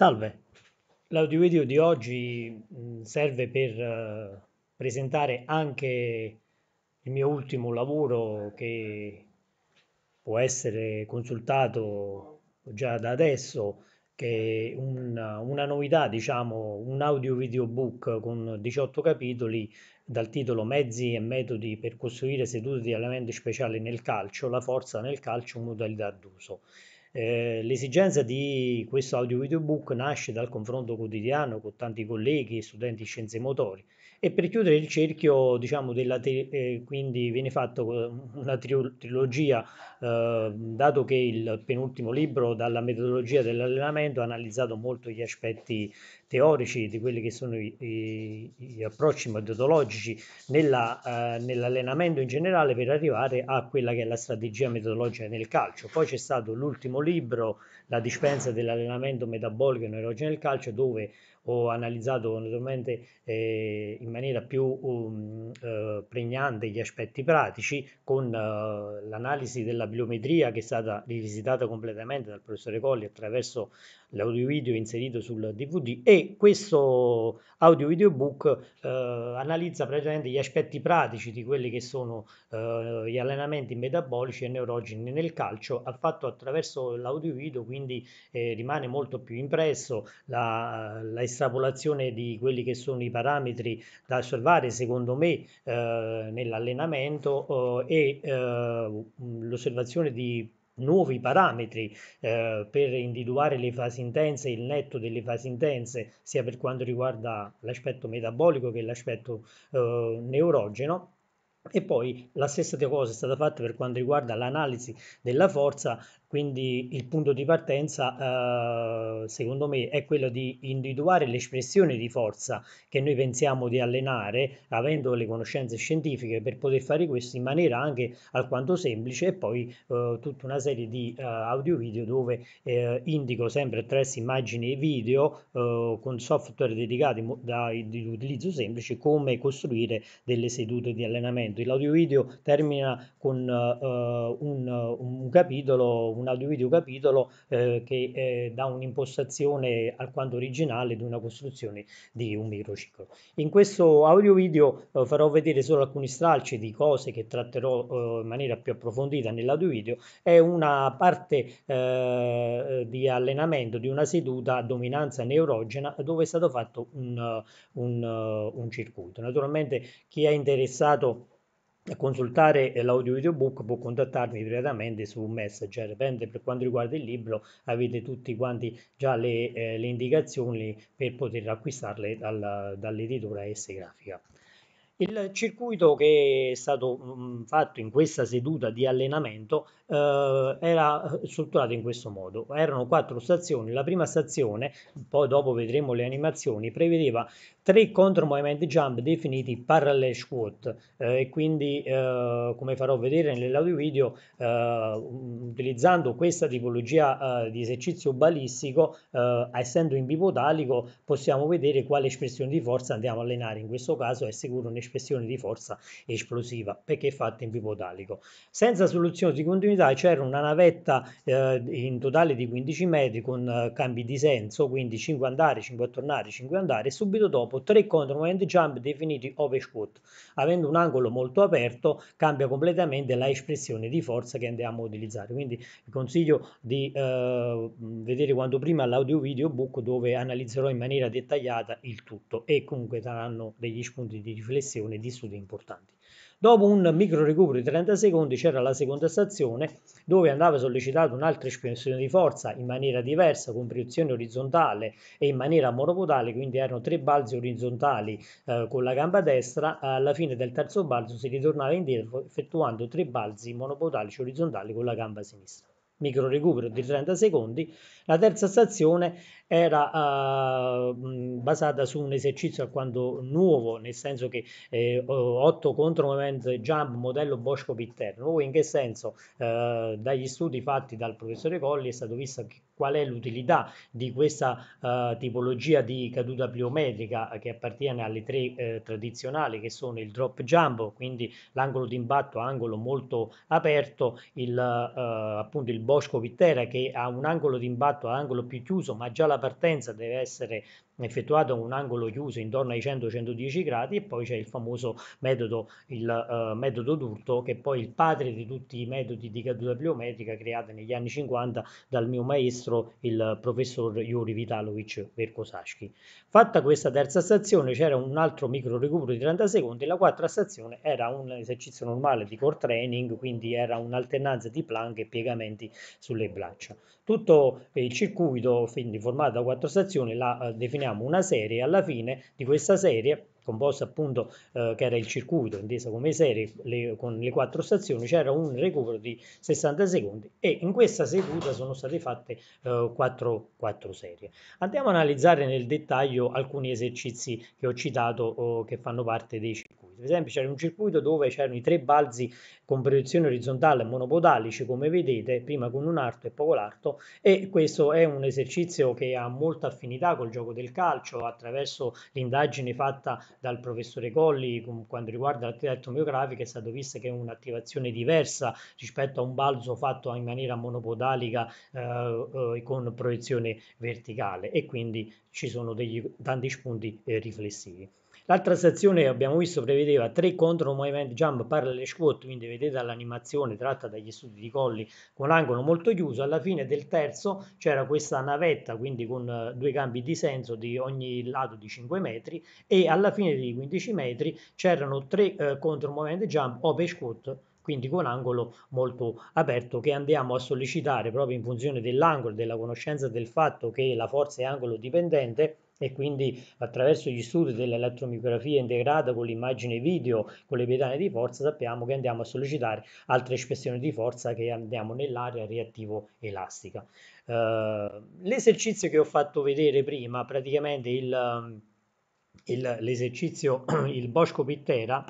Salve, l'audio video di oggi mm, serve per eh, presentare anche il mio ultimo lavoro che può essere consultato già da adesso, che è una, una novità, diciamo, un audio video book con 18 capitoli dal titolo Mezzi e metodi per costruire sedute di allenamento speciale nel calcio, la forza nel calcio, modalità d'uso. Eh, l'esigenza di questo audio video book nasce dal confronto quotidiano con tanti colleghi e studenti scienze motori e per chiudere il cerchio diciamo della te- eh, quindi viene fatta eh, una tri- trilogia eh, dato che il penultimo libro dalla metodologia dell'allenamento ha analizzato molto gli aspetti teorici di quelli che sono i, i, gli approcci metodologici nella, eh, nell'allenamento in generale per arrivare a quella che è la strategia metodologica nel calcio. Poi c'è stato l'ultimo libro, La dispensa dell'allenamento metabolico e neurologico nel calcio, dove ho analizzato naturalmente eh, in maniera più um, eh, pregnante gli aspetti pratici con eh, l'analisi della biometria che è stata rivisitata completamente dal professore Colli attraverso l'audio video inserito sul DVD e questo audio videobook eh, analizza praticamente gli aspetti pratici di quelli che sono eh, gli allenamenti metabolici e neurogeni nel calcio ha fatto attraverso l'audio video quindi eh, rimane molto più impresso la, la, estrapolazione di quelli che sono i parametri da osservare secondo me eh, nell'allenamento eh, e eh, l'osservazione di nuovi parametri eh, per individuare le fasi intense, il netto delle fasi intense, sia per quanto riguarda l'aspetto metabolico che l'aspetto eh, neurogeno. E poi la stessa cosa è stata fatta per quanto riguarda l'analisi della forza quindi il punto di partenza, eh, secondo me, è quello di individuare l'espressione di forza che noi pensiamo di allenare, avendo le conoscenze scientifiche, per poter fare questo in maniera anche alquanto semplice e poi eh, tutta una serie di eh, audio-video dove indico sempre attraverso immagini e video con software dedicati di utilizzo semplice come costruire delle sedute di allenamento. L'audio-video termina con un, capitolo, una un audio-video capitolo eh, che eh, dà un'impostazione alquanto originale di una costruzione di un microciclo. In questo audio-video eh, farò vedere solo alcuni stralci di cose che tratterò eh, in maniera più approfondita nell'audio-video. È una parte eh, di allenamento di una seduta a dominanza neurogena dove è stato fatto un, un, un circuito. Naturalmente chi è interessato consultare eh, l'audio audiobook può contattarmi direttamente su Messenger, mentre per quanto riguarda il libro avete tutti quanti già le, eh, le indicazioni per poter acquistarle dal, dall'editora S Grafica. Il circuito che è stato mm, fatto in questa seduta di allenamento eh, era eh, strutturato in questo modo. Erano quattro stazioni. La prima stazione, poi dopo vedremo le animazioni, prevedeva tre contromovimenti jump definiti parallel squat eh, e quindi eh, come farò vedere nell'audio video eh, utilizzando questa tipologia eh, di esercizio balistico essendo in bipodalico possiamo vedere quale espressione di forza andiamo a allenare in questo caso è sicuro un espressione di forza esplosiva perché è fatta in pivotalico. Senza soluzione di continuità c'era una navetta eh, in totale di 15 metri con eh, cambi di senso, quindi 5 andare, 5 a tornare, 5 andare e subito dopo 3 contro movement jump definiti overshoot. Avendo un angolo molto aperto cambia completamente la espressione di forza che andiamo a utilizzare. Quindi vi consiglio di eh, vedere quanto prima l'audio video book dove analizzerò in maniera dettagliata il tutto e comunque saranno degli spunti di riflessione sessione di studi importanti. Dopo un micro recupero di 30 secondi c'era la seconda stazione dove andava sollecitata un'altra espressione di forza in maniera diversa, con proiezione orizzontale e in maniera monopodale, quindi erano tre balzi orizzontali eh, con la gamba destra, alla fine del terzo balzo si ritornava indietro effettuando tre balzi monopodalici orizzontali con la gamba sinistra micro recupero di 30 secondi. La terza stazione era eh, basata su un esercizio alquanto nuovo, nel senso che eh, 8 contro moment jump modello Bosco Pitter. Nuovo in che senso? Eh, dagli studi fatti dal professore Colli è stato visto che, qual è l'utilità di questa eh, tipologia di caduta pliometrica eh, che appartiene alle tre eh, tradizionali che sono il drop jump, quindi l'angolo di imbatto, angolo molto aperto, il, appunto il Bosco Pittera che ha un angolo di d'imbatto, angolo più chiuso, ma già la partenza deve essere effettuato un angolo chiuso intorno ai 100-110 gradi e poi c'è il famoso metodo, il, uh, metodo d'urto che è poi il padre di tutti i metodi di caduta pliometrica creati negli anni 50 dal mio maestro il professor Yuri Vitalovic Verkosaschi. Fatta questa terza stazione c'era un altro micro recupero di 30 secondi, la quarta stazione era un esercizio normale di core training, quindi era un'alternanza di plank e piegamenti sulle braccia. Tutto il circuito, quindi formato da quattro stazioni, la uh, eh, definiamo parliamo una serie, alla fine di questa serie composta appunto eh, che era il circuito intesa come serie le, con le quattro stazioni c'era un recupero di 60 secondi e in questa seduta sono state fatte eh, quattro, quattro, serie andiamo a analizzare nel dettaglio alcuni esercizi che ho citato oh, che fanno parte dei circuiti circuiti. Per esempio, c'era un circuito dove c'erano i tre balzi con proiezione orizzontale monopodalici, come vedete, prima con un arto e poco l'arto, e questo è un esercizio che ha molta affinità col gioco del calcio attraverso l'indagine fatta dal professore Colli con, quando riguarda l'attività tomiografica è stato visto che è un'attivazione diversa rispetto a un balzo fatto in maniera monopodalica eh, eh, con proiezione verticale e quindi ci sono degli, tanti spunti eh, riflessivi. L'altra sezione abbiamo visto prevede vedeva 3 contro un movimento jump parallel squat, quindi vedete l'animazione tratta dagli studi di Colli con angolo molto chiuso, alla fine del terzo c'era questa navetta, quindi con eh, due cambi di senso di ogni lato di 5 metri e alla fine dei 15 metri c'erano 3 eh, contro un movimento jump open squat quindi con angolo molto aperto che andiamo a sollecitare proprio in funzione dell'angolo, della conoscenza del fatto che la forza è angolo dipendente e quindi attraverso gli studi dell'elettromiografia integrata con l'immagine video, con le pedane di forza, sappiamo che andiamo a sollecitare altre espressioni di forza che andiamo nell'area reattivo elastica. Uh, l'esercizio che ho fatto vedere prima, praticamente il, il, l'esercizio, il Bosco Pittera,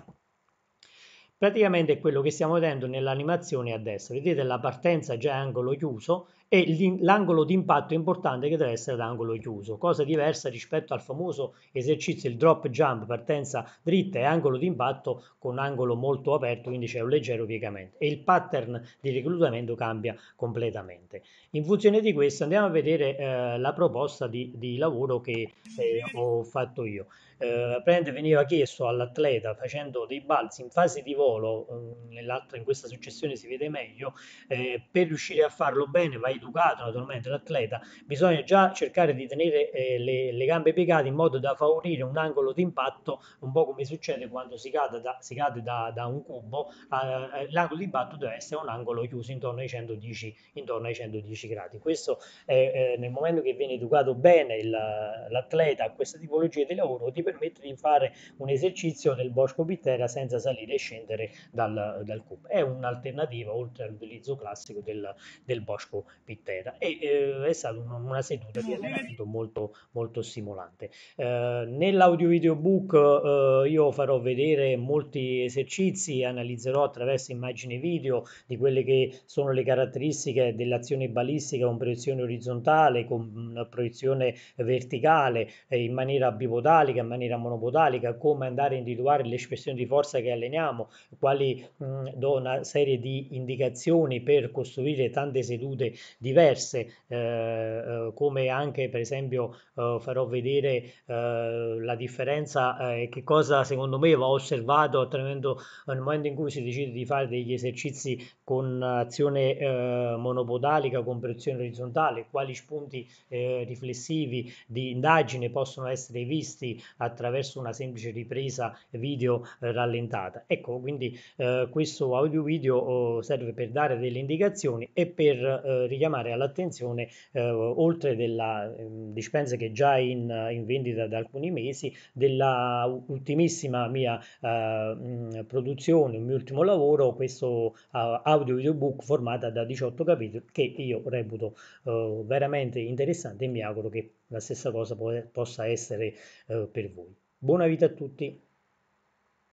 praticamente è quello che stiamo vedendo nell'animazione a destra. Vedete la partenza già angolo chiuso e l'angolo di impatto importante che deve essere ad angolo chiuso, cosa diversa rispetto al famoso esercizio, il drop jump, partenza dritta e angolo di impatto con angolo molto aperto, quindi c'è un leggero piegamento e il pattern di reclutamento cambia completamente. In funzione di questo andiamo a vedere eh, la proposta di, di lavoro che eh, ho fatto io. Eh, veniva chiesto all'atleta facendo dei balzi in fase di volo, mm, nell'altra in questa successione si vede meglio, eh, per riuscire a farlo bene vai educato naturalmente l'atleta, bisogna già cercare di tenere eh, le, le, gambe piegate in modo da favorire un angolo d'impatto, un po' come succede quando si cade da, si cade da, da un cubo, eh, l'angolo di impatto deve essere un angolo chiuso intorno ai 110, intorno ai 110 gradi. Questo è, eh, nel momento che viene educato bene il, l'atleta a questa tipologia di lavoro, ti permette di fare un esercizio del bosco pittera senza salire e scendere dal, dal cubo. È un'alternativa oltre all'utilizzo classico del, del bosco pittera. Pittera e eh, è stata un, una seduta di allenamento molto, molto stimolante. Eh, nell'audio videobook eh, io farò vedere molti esercizi, analizzerò attraverso immagini video di quelle che sono le caratteristiche dell'azione balistica con proiezione orizzontale, con mm, proiezione verticale, eh, in maniera bipodalica, in maniera monopodalica, come andare a individuare le espressioni di forza che alleniamo, quali mh, mm, do una serie di indicazioni per costruire tante sedute diverse, eh, eh, come anche per esempio eh, farò vedere eh, la differenza eh, e che cosa secondo me va osservato attraverso nel momento in cui si decide di fare degli esercizi con azione monopodalica, con pressione orizzontale, quali spunti riflessivi di indagine possono essere visti attraverso una semplice ripresa video rallentata. Ecco, quindi questo audio video oh, serve per dare delle indicazioni e per eh, richiamare all'attenzione, eh, oltre della ehm, dispensa che è già in, in, vendita da alcuni mesi, della ultimissima mia eh, produzione, il mio ultimo lavoro, questo eh, audio audiobook formata da 18 capitoli che io reputo eh, veramente interessante e mi auguro che la stessa cosa po- possa essere eh, per voi. Buona vita a tutti!